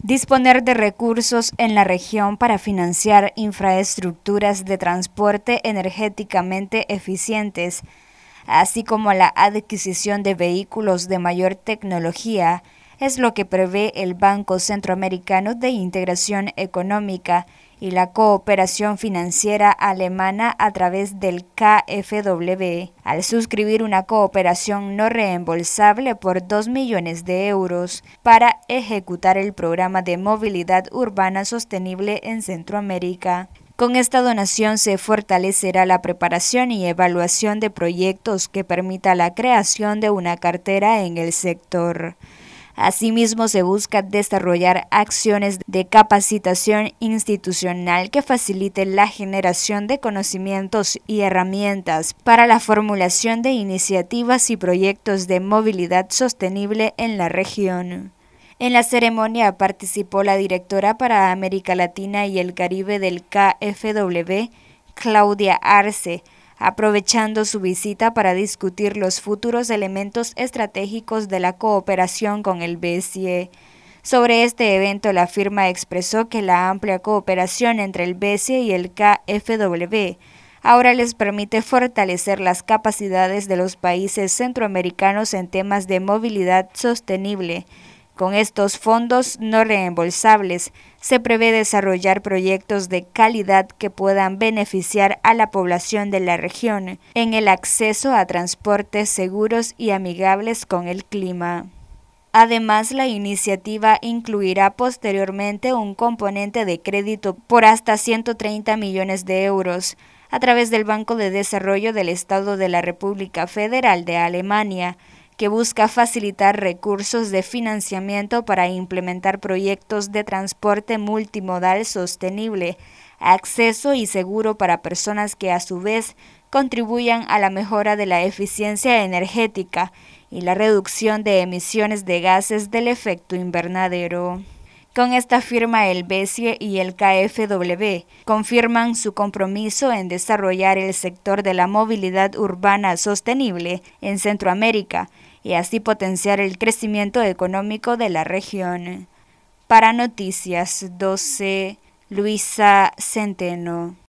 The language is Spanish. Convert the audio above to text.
Disponer de recursos en la región para financiar infraestructuras de transporte energéticamente eficientes, así como la adquisición de vehículos de mayor tecnología es lo que prevé el Banco Centroamericano de Integración Económica y la Cooperación Financiera Alemana a través del KfW, al suscribir una cooperación no reembolsable por 2 millones de euros para ejecutar el programa de movilidad urbana sostenible en Centroamérica. Con esta donación se fortalecerá la preparación y evaluación de proyectos que permita la creación de una cartera en el sector. Asimismo, se busca desarrollar acciones de capacitación institucional que faciliten la generación de conocimientos y herramientas para la formulación de iniciativas y proyectos de movilidad sostenible en la región. En la ceremonia participó la directora para América Latina y el Caribe del KFW, Claudia Arce, aprovechando su visita para discutir los futuros elementos estratégicos de la cooperación con el BCE. Sobre este evento, la firma expresó que la amplia cooperación entre el BCE y el KFW ahora les permite fortalecer las capacidades de los países centroamericanos en temas de movilidad sostenible, con estos fondos no reembolsables se prevé desarrollar proyectos de calidad que puedan beneficiar a la población de la región en el acceso a transportes seguros y amigables con el clima. Además, la iniciativa incluirá posteriormente un componente de crédito por hasta 130 millones de euros a través del Banco de Desarrollo del Estado de la República Federal de Alemania, que busca facilitar recursos de financiamiento para implementar proyectos de transporte multimodal sostenible, acceso y seguro para personas que a su vez contribuyan a la mejora de la eficiencia energética y la reducción de emisiones de gases del efecto invernadero. Con esta firma el BESIE y el KFW confirman su compromiso en desarrollar el sector de la movilidad urbana sostenible en Centroamérica y así potenciar el crecimiento económico de la región. Para Noticias 12, Luisa Centeno.